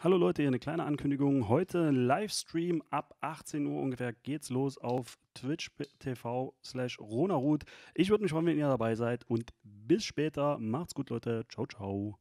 Hallo Leute, hier eine kleine Ankündigung. Heute Livestream ab 18 Uhr ungefähr geht's los auf twitch.tv slash ronarut. Ich würde mich freuen, wenn ihr dabei seid und bis später. Macht's gut, Leute. Ciao, ciao.